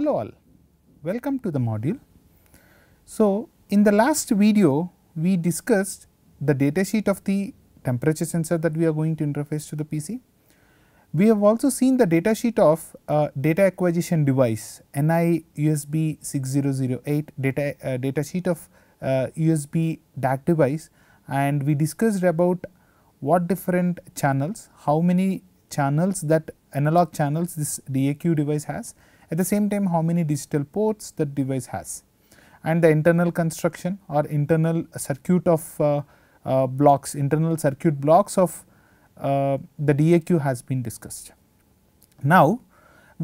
Hello all, welcome to the module. So, in the last video we discussed the datasheet of the temperature sensor that we are going to interface to the PC. We have also seen the datasheet of uh, data acquisition device NI USB 6008 data uh, datasheet of uh, USB DAC device and we discussed about what different channels, how many channels that analog channels this DAQ device has at the same time, how many digital ports that device has and the internal construction or internal circuit of uh, uh, blocks, internal circuit blocks of uh, the DAQ has been discussed. Now,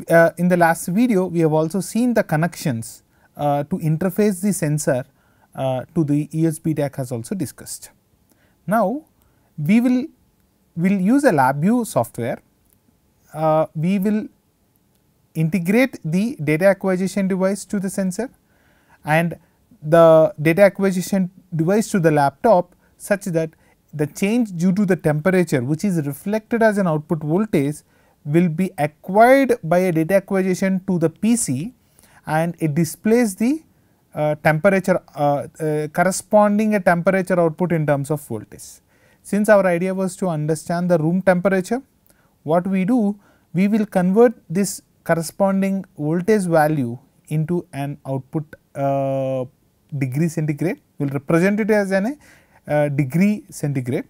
uh, in the last video, we have also seen the connections uh, to interface the sensor uh, to the ESP DAC has also discussed. Now, we will will use a LabVIEW software, we will integrate the data acquisition device to the sensor and the data acquisition device to the laptop such that the change due to the temperature which is reflected as an output voltage will be acquired by a data acquisition to the PC and it displays the uh, temperature uh, uh, corresponding a temperature output in terms of voltage. Since our idea was to understand the room temperature, what we do, we will convert this corresponding voltage value into an output uh, degree centigrade. We will represent it as an uh, degree centigrade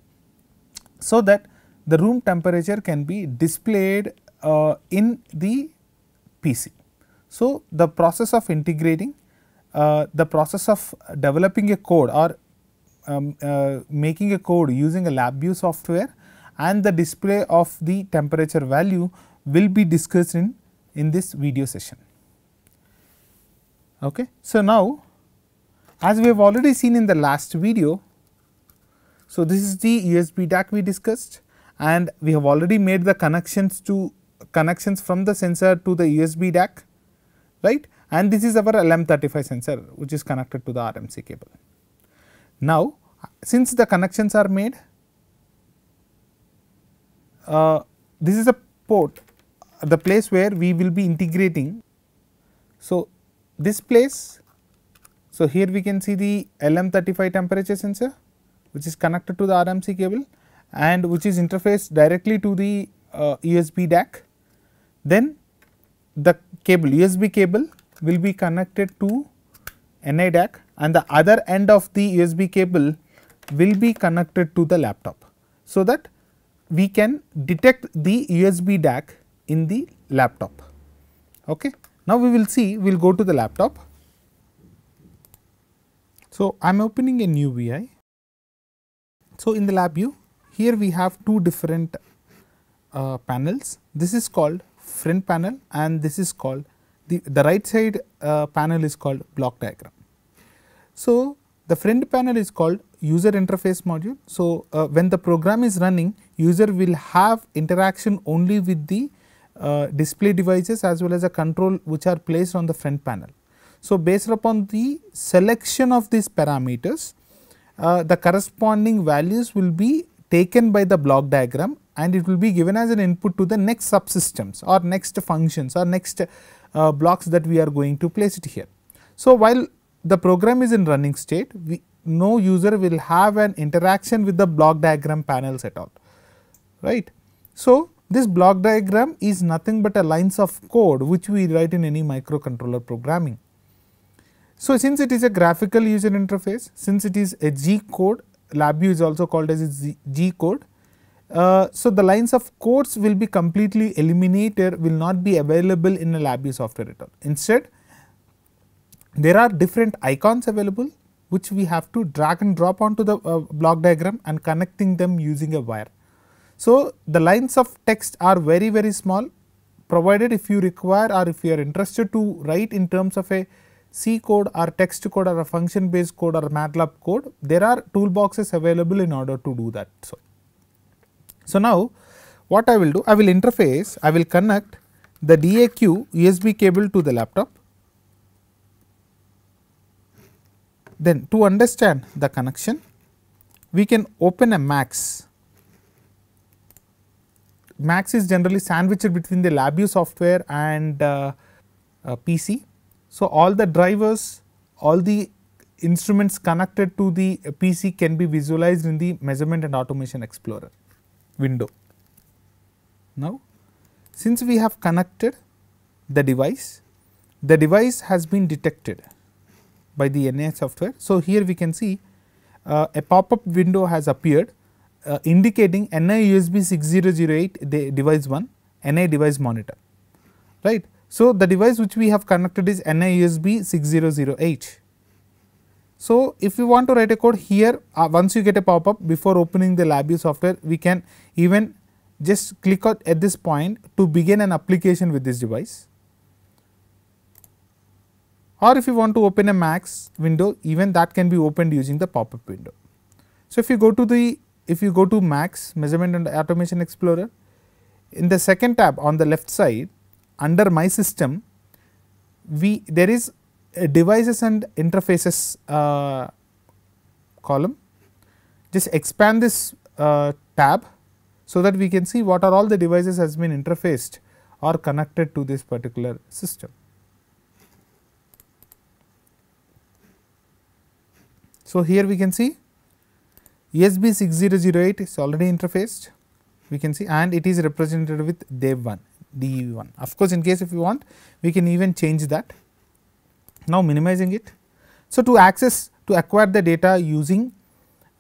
so that the room temperature can be displayed uh, in the PC. So, the process of integrating, uh, the process of developing a code or um, uh, making a code using a LabVIEW software and the display of the temperature value will be discussed in in this video session. Okay. So, now as we have already seen in the last video, so this is the USB DAC we discussed and we have already made the connections to connections from the sensor to the USB DAC right and this is our LM35 sensor which is connected to the RMC cable. Now since the connections are made uh, this is a port the place where we will be integrating. So, this place, so here we can see the LM35 temperature sensor which is connected to the RMC cable and which is interfaced directly to the uh, USB DAC. Then the cable USB cable will be connected to NA DAC and the other end of the USB cable will be connected to the laptop. So that we can detect the USB DAC in the laptop. Okay. Now, we will see we will go to the laptop. So, I am opening a new VI. So, in the lab view here we have two different uh, panels. This is called front panel and this is called the, the right side uh, panel is called block diagram. So, the front panel is called user interface module. So, uh, when the program is running user will have interaction only with the uh, display devices as well as a control which are placed on the front panel. So, based upon the selection of these parameters, uh, the corresponding values will be taken by the block diagram and it will be given as an input to the next subsystems or next functions or next uh, blocks that we are going to place it here. So, while the program is in running state, we, no user will have an interaction with the block diagram panels at all, right. So, this block diagram is nothing but a lines of code which we write in any microcontroller programming. So, since it is a graphical user interface, since it is a G code, LabVIEW is also called as G code. Uh, so, the lines of codes will be completely eliminated, will not be available in a LabVIEW software at all. Instead, there are different icons available which we have to drag and drop onto the uh, block diagram and connecting them using a wire. So, the lines of text are very very small provided if you require or if you are interested to write in terms of a C code or text code or a function based code or MATLAB code, there are toolboxes available in order to do that. So, so now what I will do, I will interface, I will connect the DAQ USB cable to the laptop. Then to understand the connection, we can open a Max. Max is generally sandwiched between the LabVIEW software and uh, uh PC. So, all the drivers, all the instruments connected to the PC can be visualized in the measurement and automation explorer window. Now, since we have connected the device, the device has been detected by the NI software. So, here we can see uh, a pop up window has appeared uh, indicating NI USB 6008 device 1 NI device monitor right. So, the device which we have connected is NI USB 6008. So, if you want to write a code here uh, once you get a pop up before opening the LabVIEW software we can even just click out at this point to begin an application with this device or if you want to open a max window even that can be opened using the pop up window. So, if you go to the if you go to max measurement and automation explorer in the second tab on the left side under my system we there is devices and interfaces uh, column just expand this uh, tab so that we can see what are all the devices has been interfaced or connected to this particular system. So, here we can see ESB6008 is already interfaced we can see and it is represented with DEV1 DEV1. Of course, in case if you want we can even change that now minimizing it. So, to access to acquire the data using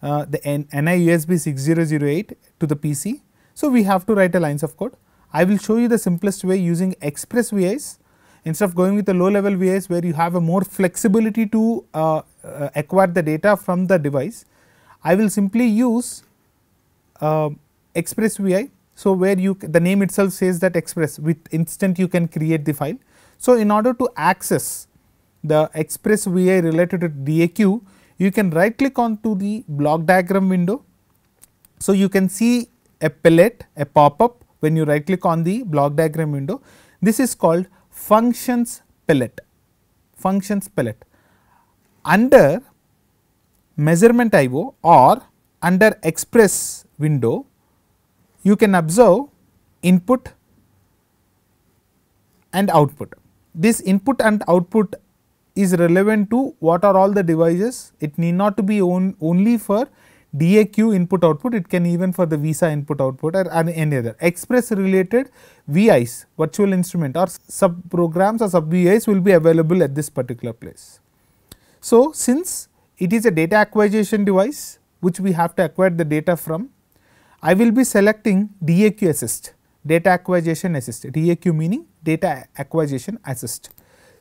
uh, the NIUSB 6008 to the PC. So, we have to write a lines of code. I will show you the simplest way using express VIs instead of going with the low level VIs where you have a more flexibility to uh, uh, acquire the data from the device. I will simply use uh, express vi. So, where you the name itself says that express with instant you can create the file. So, in order to access the express vi related to DAQ, you can right click onto the block diagram window. So, you can see a palette a pop up when you right click on the block diagram window. This is called functions palette functions palette. Under measurement IO or under express window you can observe input and output. This input and output is relevant to what are all the devices it need not to be on, only for DAQ input output it can even for the visa input output or any other express related VIs virtual instrument or sub programs or sub VIs will be available at this particular place. So, since it is a data acquisition device which we have to acquire the data from. I will be selecting DAQ assist, data acquisition assist, DAQ meaning data acquisition assist.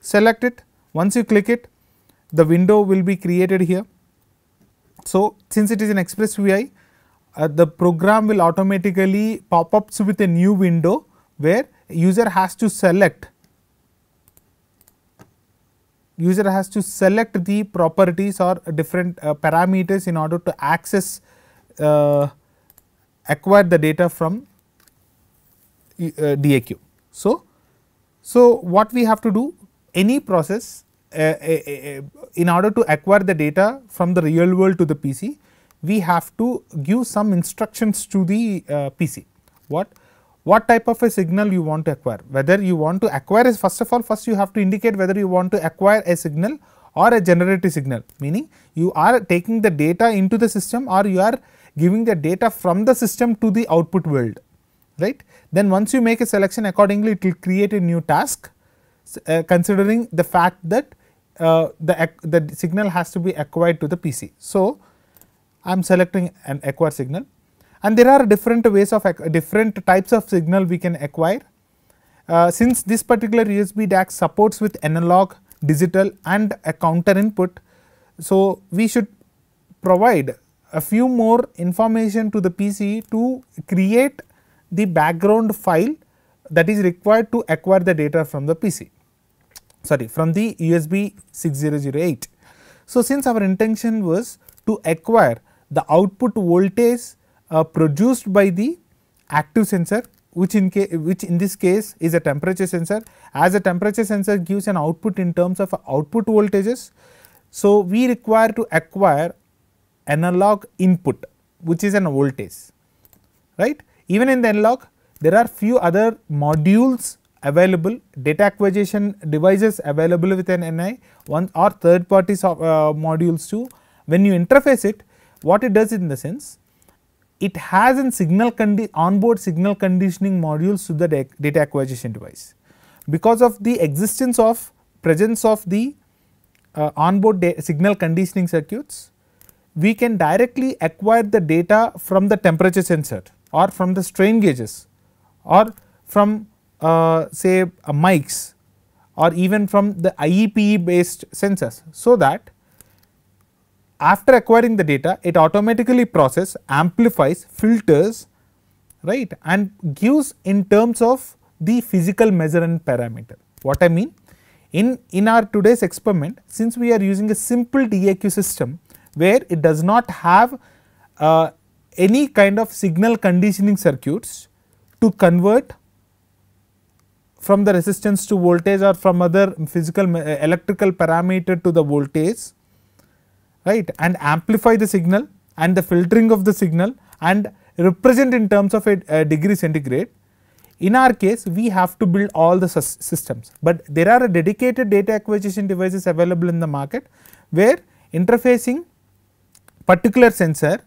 Select it, once you click it, the window will be created here. So, since it is an Express VI, uh, the program will automatically pop up with a new window where user has to select user has to select the properties or different uh, parameters in order to access uh, acquire the data from uh, DAQ. So, so what we have to do any process uh, uh, in order to acquire the data from the real world to the PC, we have to give some instructions to the PC. What? what type of a signal you want to acquire whether you want to acquire is first of all first you have to indicate whether you want to acquire a signal or a generative signal meaning you are taking the data into the system or you are giving the data from the system to the output world right then once you make a selection accordingly it will create a new task uh, considering the fact that uh, the the signal has to be acquired to the pc so i'm selecting an acquire signal and there are different ways of different types of signal we can acquire. Uh, since this particular USB DAC supports with analog, digital and a counter input, so we should provide a few more information to the PC to create the background file that is required to acquire the data from the PC, sorry from the USB 6008. So, since our intention was to acquire the output voltage uh, produced by the active sensor which in case which in this case is a temperature sensor as a temperature sensor gives an output in terms of output voltages. So, we require to acquire analog input which is an voltage right. Even in the analog there are few other modules available data acquisition devices available with an NI one or third party uh, modules too. When you interface it what it does in the sense it has an signal onboard signal conditioning modules to the data acquisition device. Because of the existence of presence of the uh, onboard signal conditioning circuits, we can directly acquire the data from the temperature sensor or from the strain gauges or from uh, say uh, mics or even from the IEPE based sensors. So that after acquiring the data, it automatically process, amplifies, filters, right and gives in terms of the physical measurement parameter. What I mean? In, in our today's experiment, since we are using a simple DAQ system where it does not have uh, any kind of signal conditioning circuits to convert from the resistance to voltage or from other physical uh, electrical parameter to the voltage right and amplify the signal and the filtering of the signal and represent in terms of a, a degree centigrade. In our case we have to build all the systems, but there are dedicated data acquisition devices available in the market where interfacing particular sensor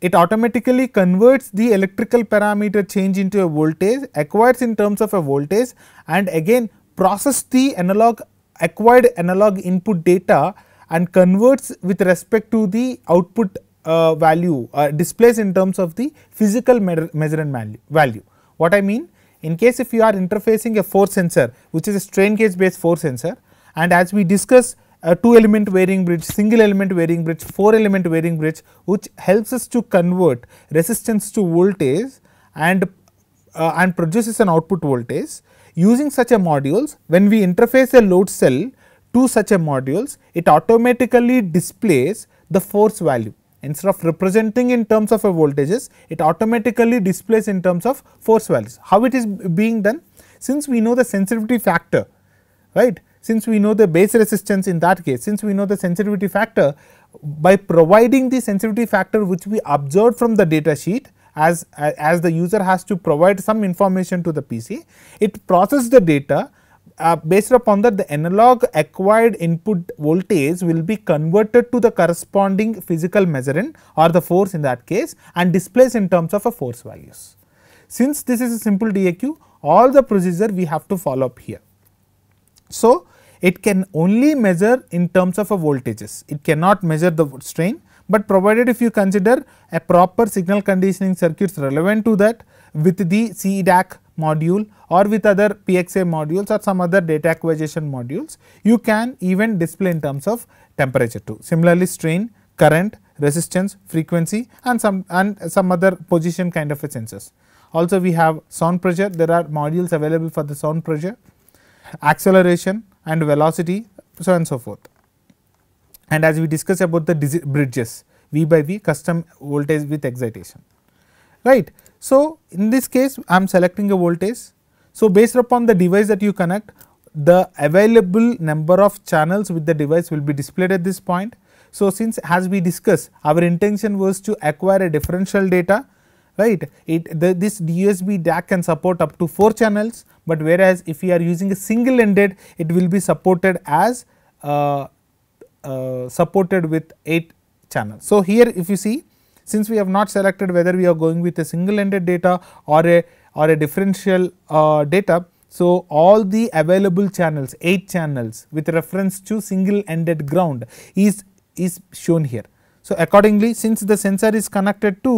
it automatically converts the electrical parameter change into a voltage acquires in terms of a voltage and again process the analog acquired analog input data and converts with respect to the output uh, value uh, displays in terms of the physical measurement value. What I mean in case if you are interfacing a force sensor which is a strain gauge based force sensor and as we discuss a two element varying bridge, single element varying bridge, four element varying bridge which helps us to convert resistance to voltage and uh, and produces an output voltage. Using such a modules when we interface a load cell two such a modules, it automatically displays the force value. Instead of representing in terms of a voltages, it automatically displays in terms of force values. How it is being done? Since we know the sensitivity factor, right? Since we know the base resistance in that case, since we know the sensitivity factor, by providing the sensitivity factor which we observed from the data sheet, as, as the user has to provide some information to the PC, it processes the data uh, based upon that the analog acquired input voltage will be converted to the corresponding physical measurement or the force in that case and displaced in terms of a force values. Since this is a simple DAQ all the procedure we have to follow up here. So, it can only measure in terms of a voltages, it cannot measure the strain, but provided if you consider a proper signal conditioning circuits relevant to that with the CDAC module or with other PXA modules or some other data acquisition modules, you can even display in terms of temperature too. Similarly, strain, current, resistance, frequency and some and some other position kind of a sensors. Also we have sound pressure, there are modules available for the sound pressure, acceleration and velocity so and so forth. And as we discussed about the bridges, V by V custom voltage with excitation, right. So, in this case I am selecting a voltage. So, based upon the device that you connect the available number of channels with the device will be displayed at this point. So, since as we discussed our intention was to acquire a differential data right it the, this USB DAC can support up to 4 channels, but whereas if we are using a single ended it will be supported as uh, uh, supported with 8 channels. So, here if you see since we have not selected whether we are going with a single ended data or a or a differential uh, data. So, all the available channels 8 channels with reference to single ended ground is is shown here. So, accordingly since the sensor is connected to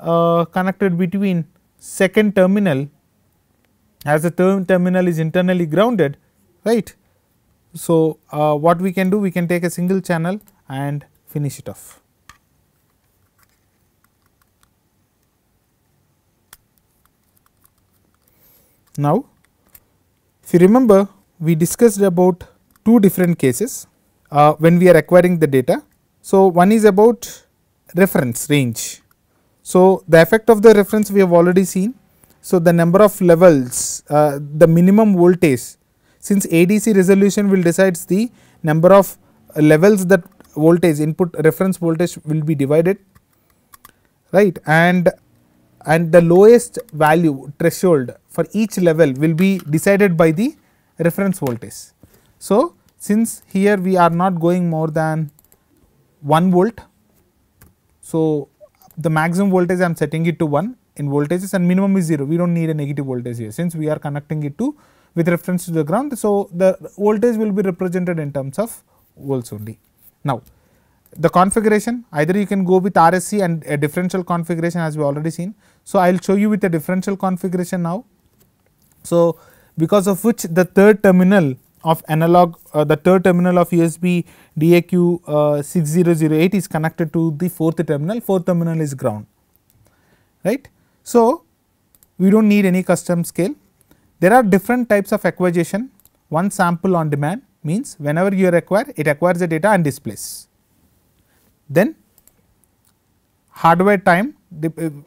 uh, connected between second terminal as the term terminal is internally grounded right. So, uh, what we can do we can take a single channel and finish it off. Now, if you remember we discussed about two different cases uh, when we are acquiring the data. So, one is about reference range. So, the effect of the reference we have already seen. So, the number of levels, uh, the minimum voltage since ADC resolution will decides the number of levels that voltage input reference voltage will be divided right and and the lowest value threshold for each level will be decided by the reference voltage. So, since here we are not going more than 1 volt. So, the maximum voltage I am setting it to 1 in voltages and minimum is 0 we do not need a negative voltage here since we are connecting it to with reference to the ground. So, the voltage will be represented in terms of volts only. Now, the configuration either you can go with RSC and a differential configuration as we already seen. So, I will show you with the differential configuration now. So, because of which the third terminal of analog uh, the third terminal of USB DAQ uh, 6008 is connected to the fourth terminal, fourth terminal is ground right. So, we do not need any custom scale. There are different types of acquisition one sample on demand means whenever you require it acquires the data and displays. Then hardware time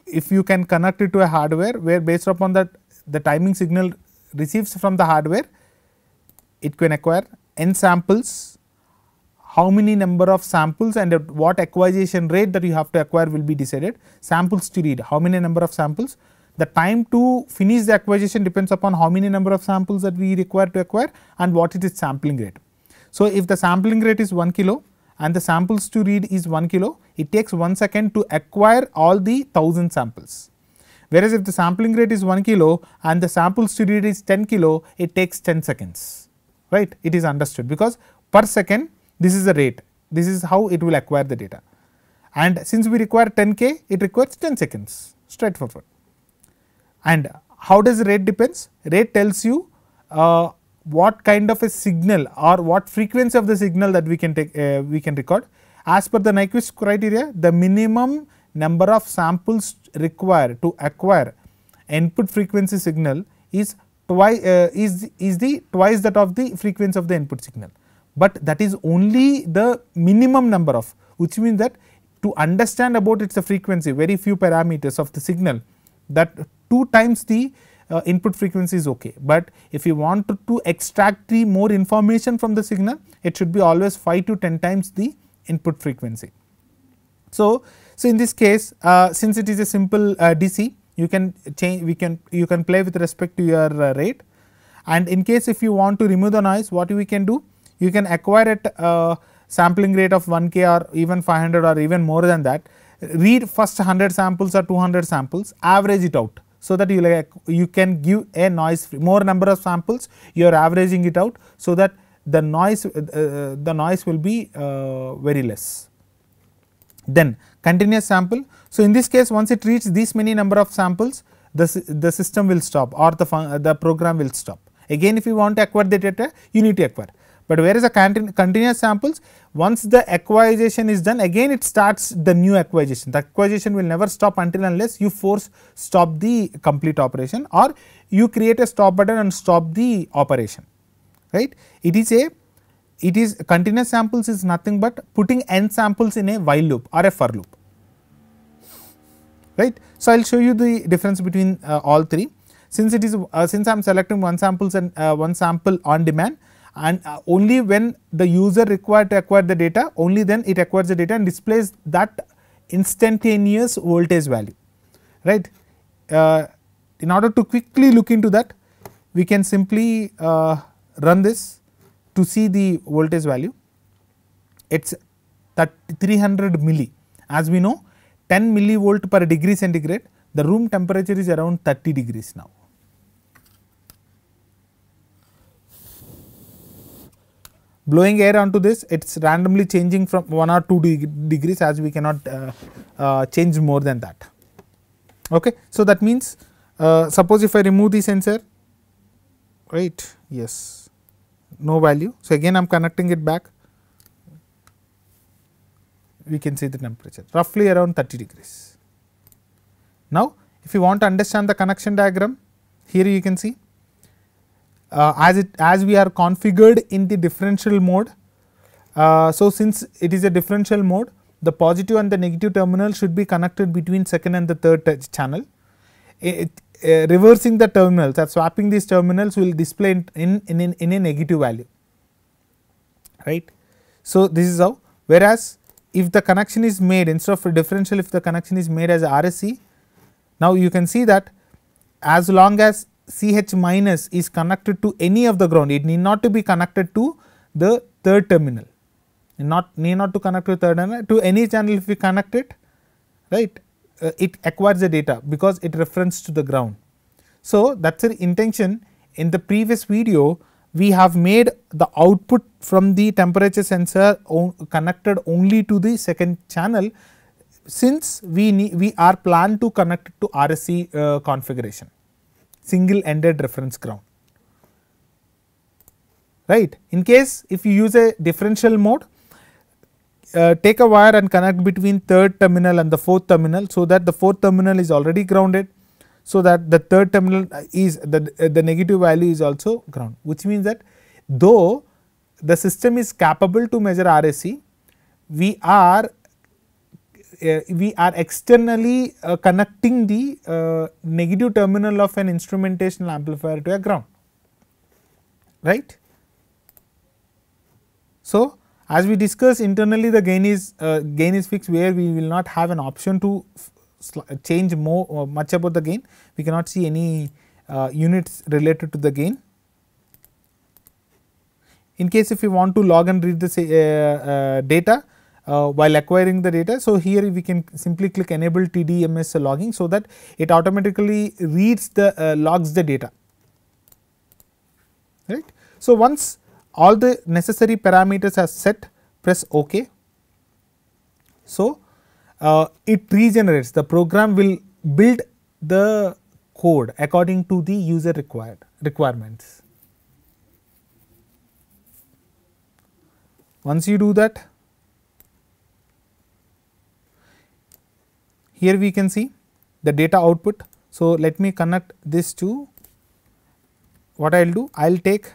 if you can connect it to a hardware where based upon that the timing signal receives from the hardware, it can acquire n samples, how many number of samples and at what acquisition rate that you have to acquire will be decided, samples to read, how many number of samples. The time to finish the acquisition depends upon how many number of samples that we require to acquire and what is its sampling rate. So, if the sampling rate is 1 kilo and the samples to read is 1 kilo, it takes 1 second to acquire all the 1000 samples. Whereas if the sampling rate is 1 kilo and the sample steady is 10 kilo, it takes 10 seconds, right. It is understood because per second this is the rate, this is how it will acquire the data. And since we require 10k, it requires 10 seconds, straightforward. And how does rate depends? Rate tells you uh, what kind of a signal or what frequency of the signal that we can take, uh, we can record. As per the Nyquist criteria, the minimum number of samples required to acquire input frequency signal is twice uh, is is the twice that of the frequency of the input signal but that is only the minimum number of which means that to understand about its frequency very few parameters of the signal that 2 times the uh, input frequency is okay. But if you want to, to extract the more information from the signal it should be always 5 to 10 times the input frequency. So, so, in this case uh, since it is a simple uh, DC you can change we can you can play with respect to your uh, rate and in case if you want to remove the noise what we can do you can acquire at a uh, sampling rate of 1k or even 500 or even more than that read first 100 samples or 200 samples average it out so that you like you can give a noise free, more number of samples you are averaging it out so that the noise uh, the noise will be uh, very less. Then continuous sample. So, in this case once it reaches this many number of samples the, the system will stop or the, the program will stop. Again if you want to acquire the data you need to acquire. But whereas a continu continuous samples once the acquisition is done again it starts the new acquisition. The acquisition will never stop until unless you force stop the complete operation or you create a stop button and stop the operation right. It is a it is continuous samples is nothing but putting n samples in a while loop or a for loop right. So, I will show you the difference between uh, all three since it is uh, since I am selecting one samples and uh, one sample on demand and uh, only when the user required to acquire the data only then it acquires the data and displays that instantaneous voltage value right. Uh, in order to quickly look into that we can simply uh, run this to see the voltage value it is 300 milli as we know 10 millivolt per degree centigrade the room temperature is around 30 degrees now. Blowing air onto this it is randomly changing from 1 or 2 de degrees as we cannot uh, uh, change more than that. Okay. So, that means uh, suppose if I remove the sensor right yes no value. So, again I am connecting it back we can see the temperature roughly around 30 degrees. Now, if you want to understand the connection diagram here you can see uh, as it as we are configured in the differential mode. Uh, so, since it is a differential mode the positive and the negative terminal should be connected between second and the third channel. It, uh, reversing the terminals or swapping these terminals will display in, in, in, in a negative value right. So, this is how whereas, if the connection is made instead of a differential if the connection is made as RSC now you can see that as long as CH minus is connected to any of the ground it need not to be connected to the third terminal not need not to connect to third terminal to any channel if we connect it right uh, it acquires the data because it references to the ground. So, that is the intention in the previous video we have made the output from the temperature sensor connected only to the second channel since we we are planned to connect to RSC uh, configuration single ended reference ground right in case if you use a differential mode uh, take a wire and connect between third terminal and the fourth terminal so that the fourth terminal is already grounded so that the third terminal is the, uh, the negative value is also ground which means that though the system is capable to measure RSE we are uh, we are externally uh, connecting the uh, negative terminal of an instrumentational amplifier to a ground right. So, as we discuss internally the gain is uh, gain is fixed where we will not have an option to change more uh, much about the gain. We cannot see any uh, units related to the gain. In case if we want to log and read the uh, uh, data uh, while acquiring the data. So, here we can simply click enable TDMS logging. So, that it automatically reads the logs the data right. So, once all the necessary parameters are set press ok. So, uh, it regenerates the program will build the code according to the user required requirements. Once you do that, here we can see the data output. So, let me connect this to what I will do, I will take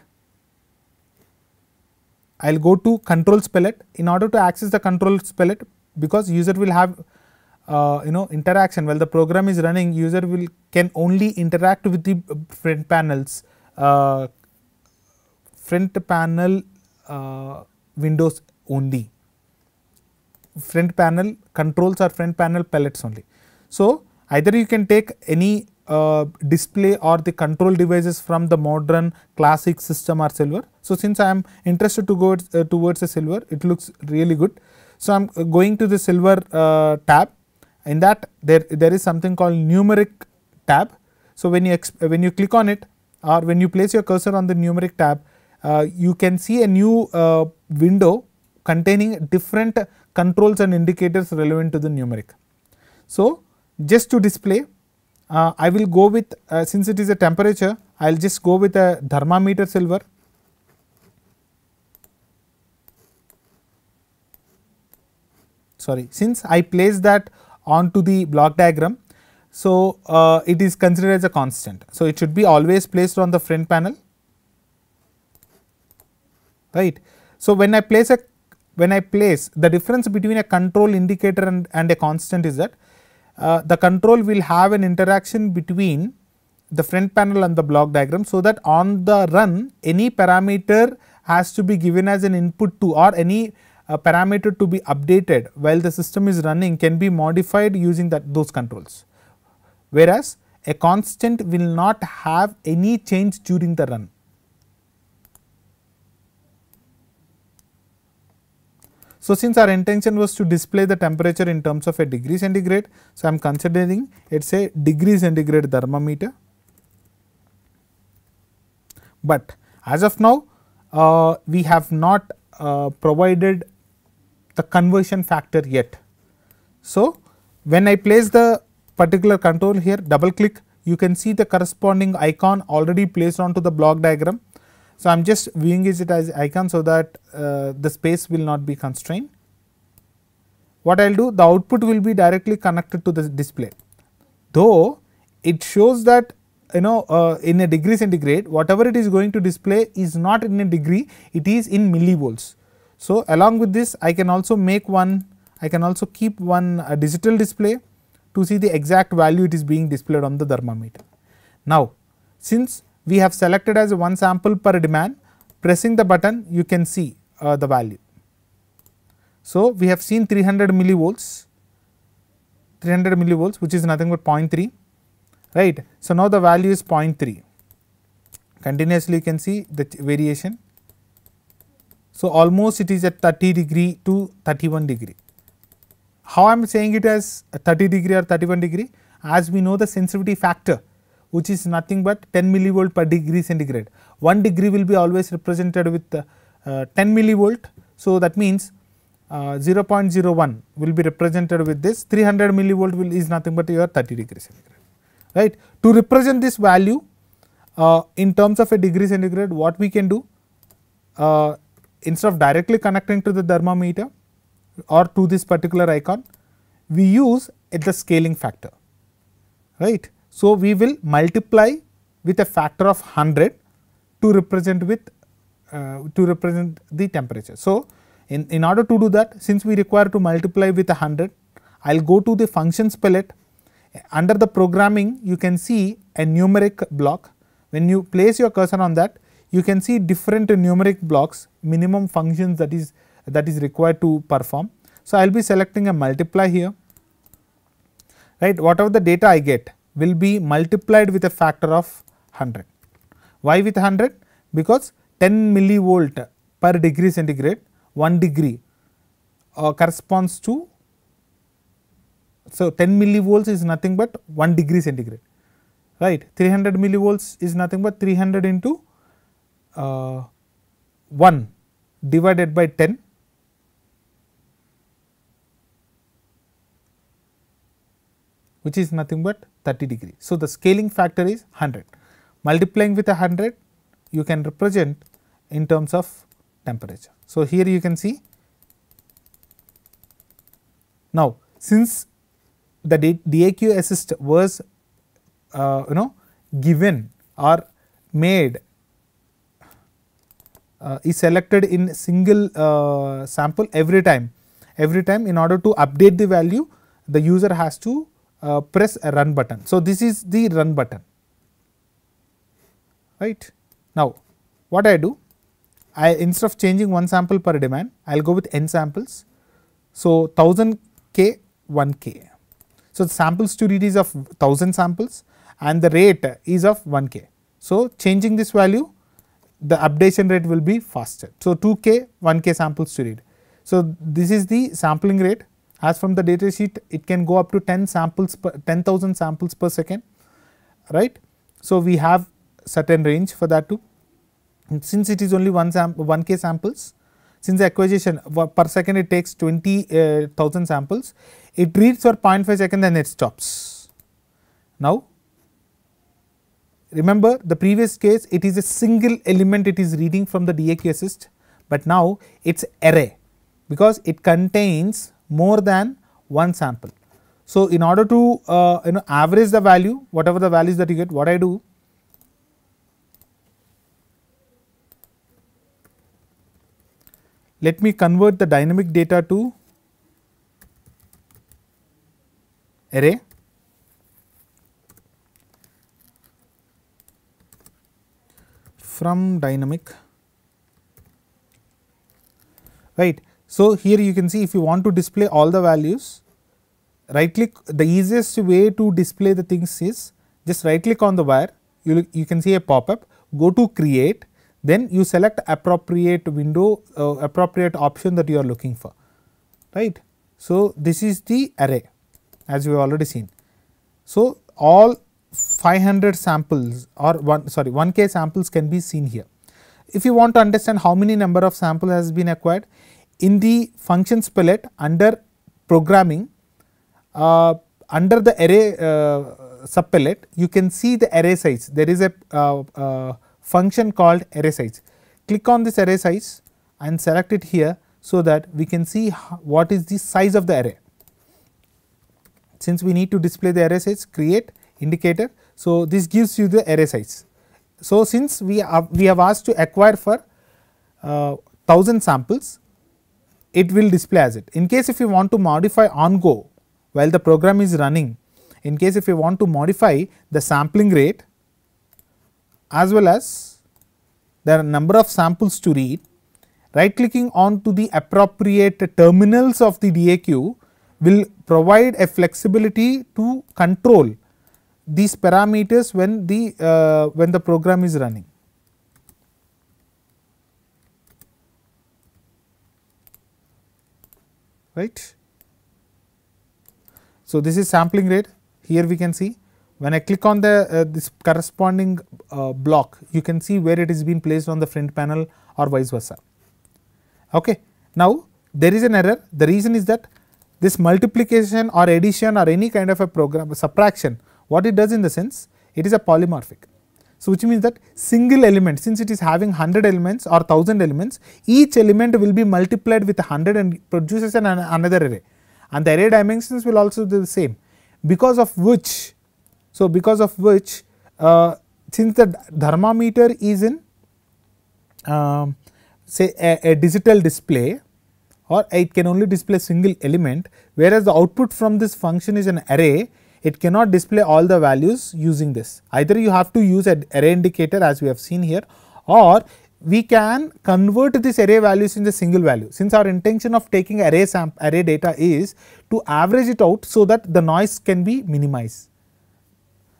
I will go to controls palette in order to access the controls palette because user will have uh, you know interaction while the program is running user will can only interact with the front panels uh, front panel uh, windows only front panel controls or front panel palettes only. So, either you can take any uh, display or the control devices from the modern classic system are silver. So, since I am interested to go uh, towards a silver it looks really good. So, I am uh, going to the silver uh, tab in that there, there is something called numeric tab. So, when you when you click on it or when you place your cursor on the numeric tab uh, you can see a new window containing different controls and indicators relevant to the numeric. So, just to display uh, I will go with uh, since it is a temperature I will just go with a thermometer silver sorry since I place that onto the block diagram. So, uh, it is considered as a constant. So, it should be always placed on the front panel right. So, when I place a when I place the difference between a control indicator and, and a constant is that uh, the control will have an interaction between the front panel and the block diagram so that on the run any parameter has to be given as an input to or any uh, parameter to be updated while the system is running can be modified using that those controls. Whereas, a constant will not have any change during the run. So, since our intention was to display the temperature in terms of a degree centigrade, so I am considering it is a degree centigrade thermometer. But as of now, uh, we have not uh, provided the conversion factor yet. So, when I place the particular control here double click you can see the corresponding icon already placed onto the block diagram so, I am just viewing it as icon so that uh, the space will not be constrained. What I will do the output will be directly connected to the display though it shows that you know uh, in a degree centigrade whatever it is going to display is not in a degree it is in millivolts. So, along with this I can also make one I can also keep one uh, digital display to see the exact value it is being displayed on the thermometer. Now, since we have selected as 1 sample per demand pressing the button you can see uh, the value. So, we have seen 300 millivolts 300 millivolts which is nothing but 0.3 right. So, now the value is 0.3 continuously you can see the variation. So, almost it is at 30 degree to 31 degree. How I am saying it as 30 degree or 31 degree as we know the sensitivity factor which is nothing but 10 millivolt per degree centigrade. 1 degree will be always represented with uh, 10 millivolt. So, that means uh, 0.01 will be represented with this 300 millivolt will is nothing but your 30 degree centigrade right. To represent this value uh, in terms of a degree centigrade what we can do uh, instead of directly connecting to the thermometer or to this particular icon we use at the scaling factor right. So, we will multiply with a factor of 100 to represent with uh, to represent the temperature. So, in, in order to do that since we require to multiply with 100 I will go to the functions palette under the programming you can see a numeric block when you place your cursor on that you can see different numeric blocks minimum functions that is that is required to perform. So, I will be selecting a multiply here right whatever the data I get will be multiplied with a factor of 100. Why with 100? Because 10 millivolt per degree centigrade 1 degree uh, corresponds to so 10 millivolts is nothing but 1 degree centigrade right 300 millivolts is nothing but 300 into uh, 1 divided by 10 which is nothing but 30 degree. So, the scaling factor is 100 multiplying with 100 you can represent in terms of temperature. So, here you can see now since the DAQ assist was uh, you know given or made uh, is selected in single uh, sample every time every time in order to update the value the user has to uh, press a run button. So, this is the run button right. Now, what I do? I instead of changing one sample per demand, I will go with n samples. So, 1000 k 1 k. So, the sample read is of 1000 samples and the rate is of 1 k. So, changing this value the updation rate will be faster. So, 2 k 1 k samples to read. So, this is the sampling rate as from the data sheet, it can go up to 10 samples per 10,000 samples per second, right. So, we have certain range for that too. And since it is only one sample 1k samples, since the acquisition per second it takes 20,000 uh, samples, it reads for 0.5 second and it stops. Now, remember the previous case it is a single element it is reading from the DAQ assist, but now it is array because it contains more than one sample. So, in order to uh, you know average the value whatever the values that you get what I do let me convert the dynamic data to array from dynamic right so, here you can see if you want to display all the values, right click the easiest way to display the things is just right click on the wire, you, you can see a pop up, go to create, then you select appropriate window, uh, appropriate option that you are looking for, right. So, this is the array as we have already seen. So, all 500 samples or one sorry 1k samples can be seen here. If you want to understand how many number of sample has been acquired, in the functions palette under programming uh, under the array uh, sub palette you can see the array size there is a uh, uh function called array size click on this array size and select it here so that we can see what is the size of the array since we need to display the array size create indicator so this gives you the array size so since we are, we have asked to acquire for 1000 uh, samples it will display as it. In case if you want to modify on go while the program is running, in case if you want to modify the sampling rate as well as the number of samples to read, right clicking on to the appropriate terminals of the DAQ will provide a flexibility to control these parameters when the uh, when the program is running. right. So, this is sampling rate here we can see when I click on the uh, this corresponding uh, block you can see where it is being placed on the front panel or vice versa. Okay. Now, there is an error the reason is that this multiplication or addition or any kind of a program subtraction what it does in the sense it is a polymorphic so, which means that single element since it is having 100 elements or 1000 elements each element will be multiplied with 100 and produces an, another array and the array dimensions will also be the same because of which. So, because of which uh, since the thermometer is in uh, say a, a digital display or it can only display single element whereas the output from this function is an array it cannot display all the values using this. Either you have to use an array indicator as we have seen here or we can convert this array values into single value. Since our intention of taking array, array data is to average it out so that the noise can be minimized.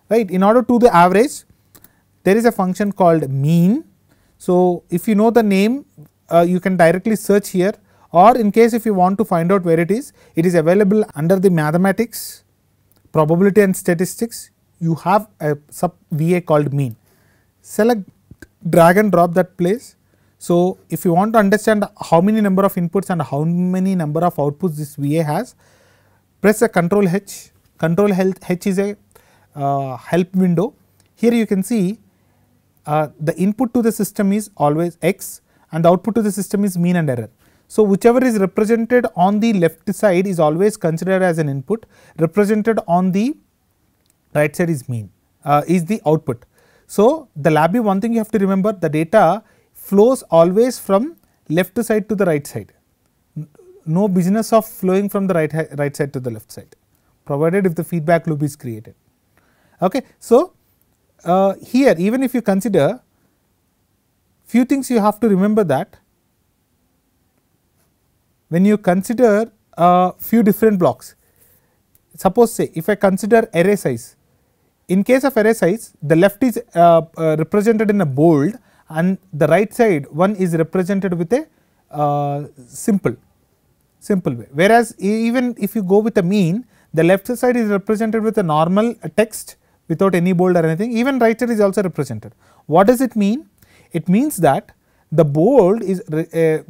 Right. In order to the average, there is a function called mean. So, if you know the name, uh, you can directly search here or in case if you want to find out where it is, it is available under the mathematics probability and statistics you have a sub VA called mean. Select drag and drop that place. So, if you want to understand how many number of inputs and how many number of outputs this VA has, press a control H. Control H is a uh, help window. Here you can see uh, the input to the system is always x and the output to the system is mean and error. So, whichever is represented on the left side is always considered as an input, represented on the right side is mean, uh, is the output. So, the LabVIEW one thing you have to remember the data flows always from left side to the right side, no business of flowing from the right, right side to the left side, provided if the feedback loop is created. Okay. So, uh, here even if you consider few things you have to remember that when you consider a few different blocks. Suppose say if I consider array size, in case of array size the left is uh, uh, represented in a bold and the right side one is represented with a uh, simple simple way. Whereas, even if you go with a mean the left side is represented with a normal text without any bold or anything even right side is also represented. What does it mean? It means that the bold is uh,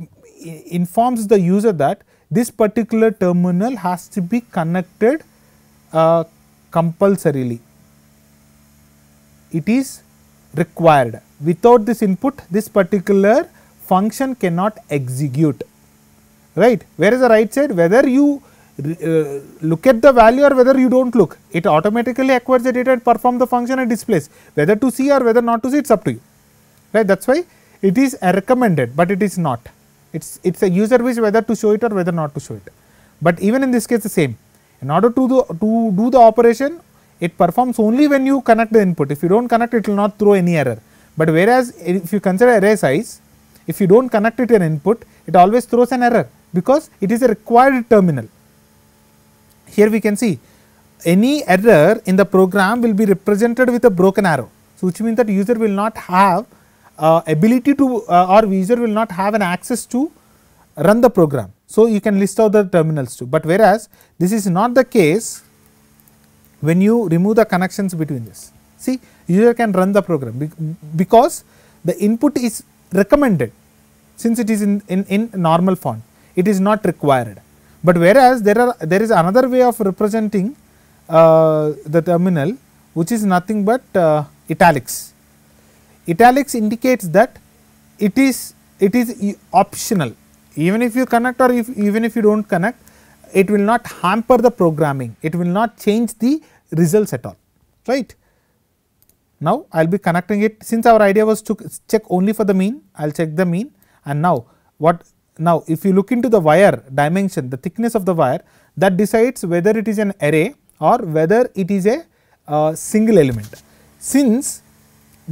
informs the user that this particular terminal has to be connected uh, compulsorily. It is required. Without this input, this particular function cannot execute, right. Where is the right side whether you uh, look at the value or whether you do not look, it automatically acquires the data and perform the function and displays. Whether to see or whether not to see, it is up to you, right. That is why it is recommended, but it is not. It's it's a user wish whether to show it or whether not to show it. But even in this case, the same. In order to do to do the operation, it performs only when you connect the input. If you don't connect, it will not throw any error. But whereas if you consider array size, if you don't connect it an input, it always throws an error because it is a required terminal. Here we can see any error in the program will be represented with a broken arrow. So, which means that user will not have uh, ability to uh, or user will not have an access to run the program. So, you can list out the terminals too, but whereas this is not the case when you remove the connections between this. See user can run the program because the input is recommended since it is in, in, in normal font it is not required. But whereas there are there is another way of representing uh, the terminal which is nothing but uh, italics italics indicates that it is it is optional even if you connect or if, even if you do not connect it will not hamper the programming it will not change the results at all right. Now I will be connecting it since our idea was to check only for the mean I will check the mean and now what now if you look into the wire dimension the thickness of the wire that decides whether it is an array or whether it is a uh, single element. Since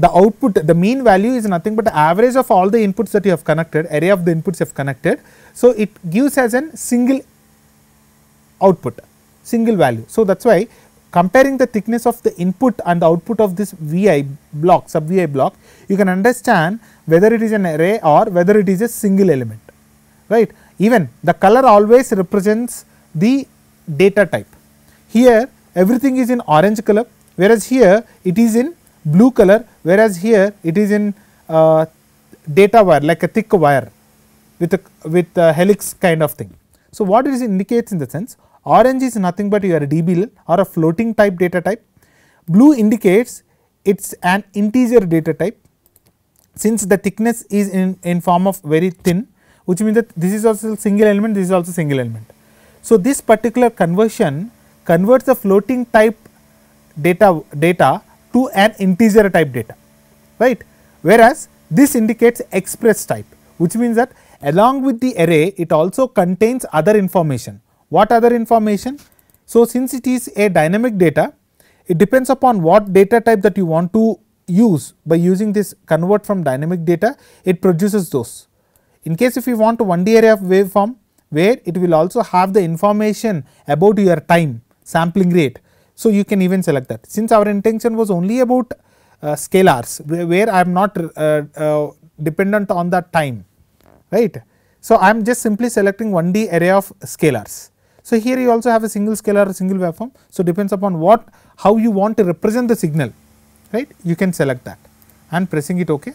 the output the mean value is nothing but the average of all the inputs that you have connected array of the inputs you have connected. So, it gives as a single output single value. So, that is why comparing the thickness of the input and the output of this Vi block sub Vi block you can understand whether it is an array or whether it is a single element right. Even the color always represents the data type. Here everything is in orange color whereas here it is in blue color whereas here it is in uh, data wire like a thick wire with a with a helix kind of thing. So, what it indicates in the sense orange is nothing but your DBL or a floating type data type, blue indicates it is an integer data type since the thickness is in, in form of very thin which means that this is also single element this is also single element. So, this particular conversion converts the floating type data data to an integer type data, right. Whereas, this indicates express type, which means that along with the array, it also contains other information. What other information? So, since it is a dynamic data, it depends upon what data type that you want to use by using this convert from dynamic data, it produces those. In case if you want a 1D array of waveform, where it will also have the information about your time sampling rate. So, you can even select that since our intention was only about uh, scalars where I am not uh, uh dependent on the time right. So, I am just simply selecting 1D array of scalars. So, here you also have a single scalar or single waveform. So, depends upon what how you want to represent the signal right you can select that and pressing it ok.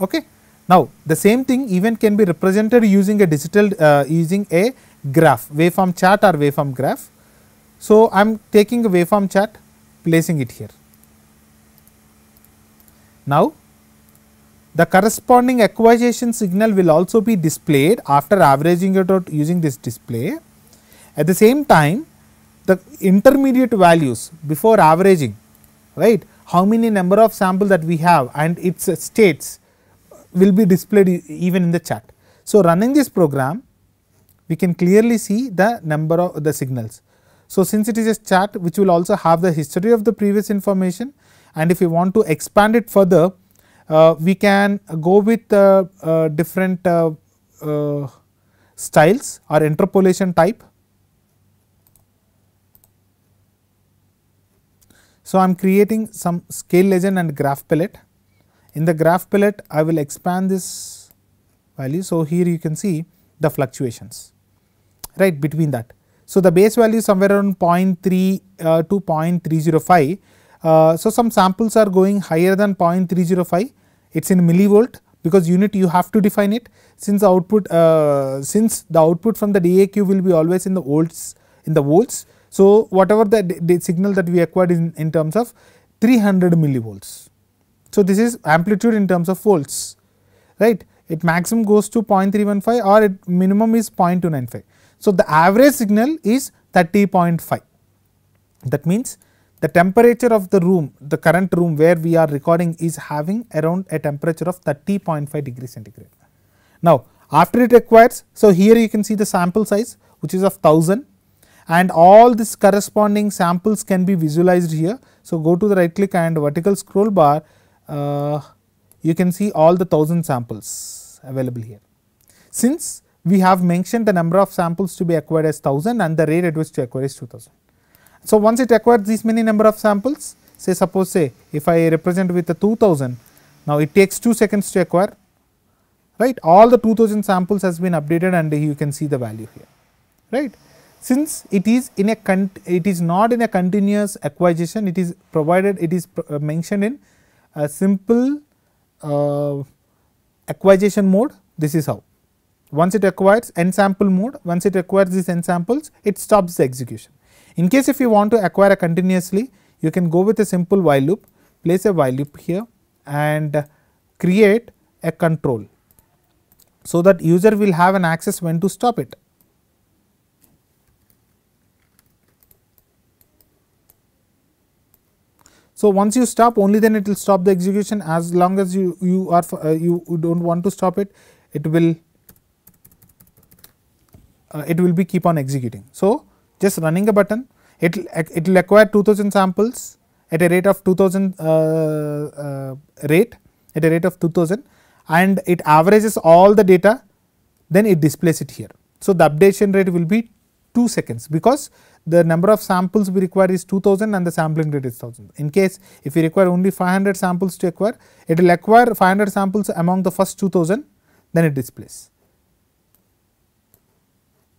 okay. Now, the same thing even can be represented using a digital uh, using a graph waveform chart or waveform graph so, I am taking a waveform chart placing it here. Now, the corresponding equalization signal will also be displayed after averaging it out using this display. At the same time, the intermediate values before averaging, right, how many number of sample that we have and its states will be displayed even in the chart. So, running this program, we can clearly see the number of the signals. So, since it is a chart which will also have the history of the previous information and if we want to expand it further, uh, we can go with uh, uh, different uh, uh, styles or interpolation type. So, I am creating some scale legend and graph palette. In the graph palette, I will expand this value. So, here you can see the fluctuations right between that. So, the base value somewhere around 0.3 uh, to 0.305. Uh, so, some samples are going higher than 0.305, it is in millivolt because unit you have to define it since output uh, since the output from the DAQ will be always in the volts in the volts. So, whatever the signal that we acquired in, in terms of 300 millivolts. So, this is amplitude in terms of volts right it maximum goes to 0.315 or it minimum is 0.295. So, the average signal is 30.5 that means the temperature of the room the current room where we are recording is having around a temperature of 30.5 degree centigrade. Now, after it requires so here you can see the sample size which is of 1000 and all this corresponding samples can be visualized here. So, go to the right click and vertical scroll bar uh, you can see all the 1000 samples available here. Since we have mentioned the number of samples to be acquired as 1000 and the rate at which to acquire is 2000. So, once it acquires this many number of samples say suppose say if I represent with the 2000 now it takes 2 seconds to acquire right all the 2000 samples has been updated and you can see the value here right. Since it is in a it is not in a continuous acquisition it is provided it is uh, mentioned in a simple uh, acquisition mode this is how once it acquires n sample mode, once it acquires these n samples, it stops the execution. In case if you want to acquire continuously, you can go with a simple while loop, place a while loop here and create a control. So, that user will have an access when to stop it. So, once you stop only then it will stop the execution as long as you, you are uh, you do not want to stop it, it will uh, it will be keep on executing. So, just running a button it it will acquire 2000 samples at a rate of 2000 uh, uh, rate at a rate of 2000 and it averages all the data then it displays it here. So, the updation rate will be 2 seconds because the number of samples we require is 2000 and the sampling rate is 1000. In case if we require only 500 samples to acquire, it will acquire 500 samples among the first 2000 then it displays.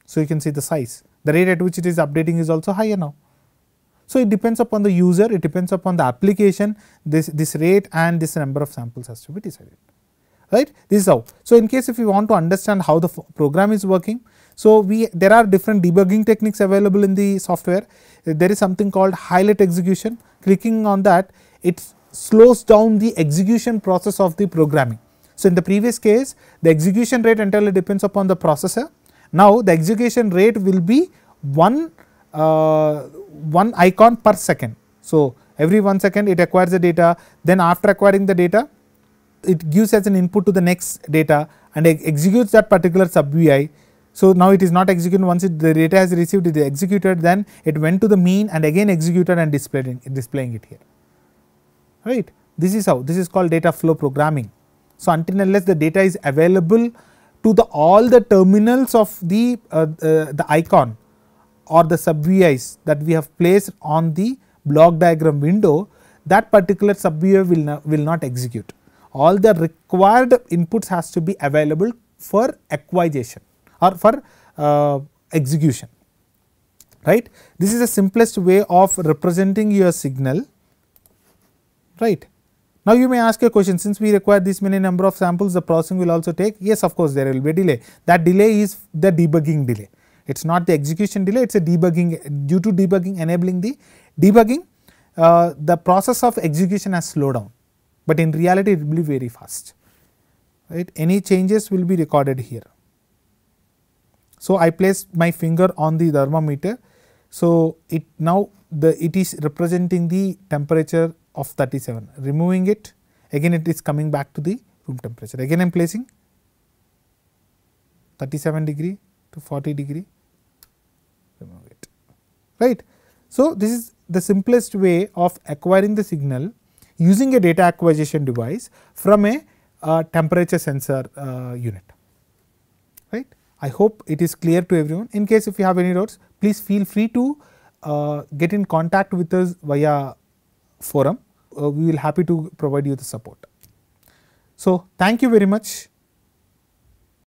So, you can see the size. The rate at which it is updating is also higher now. So, it depends upon the user, it depends upon the application, this, this rate and this number of samples has to be decided. Right? This is how. So, in case if you want to understand how the program is working, so we there are different debugging techniques available in the software. There is something called highlight execution. Clicking on that, it slows down the execution process of the programming. So, in the previous case, the execution rate entirely depends upon the processor now, the execution rate will be 1, uh, 1 icon per second. So, every 1 second it acquires the data then after acquiring the data it gives as an input to the next data and ex executes that particular sub VI. So, now it is not executed once it, the data has received it is executed then it went to the mean and again executed and displaying it here right. This is how this is called data flow programming. So, until unless the data is available to the all the terminals of the, uh, uh the icon or the sub VIs that we have placed on the block diagram window that particular sub VI will, not, will not execute. All the required inputs has to be available for acquisition or for uh, execution right. This is the simplest way of representing your signal right. Now, you may ask a question since we require this many number of samples the processing will also take yes of course there will be delay that delay is the debugging delay it is not the execution delay it is a debugging due to debugging enabling the debugging uh, the process of execution has slowed down, but in reality it will be very fast right any changes will be recorded here. So, I place my finger on the thermometer. So, it now the it is representing the temperature of 37 removing it again it is coming back to the room temperature again I am placing 37 degree to 40 degree remove it right. So, this is the simplest way of acquiring the signal using a data acquisition device from a uh, temperature sensor uh, unit right. I hope it is clear to everyone in case if you have any doubts please feel free to uh, get in contact with us via forum, uh, we will happy to provide you the support. So, thank you very much.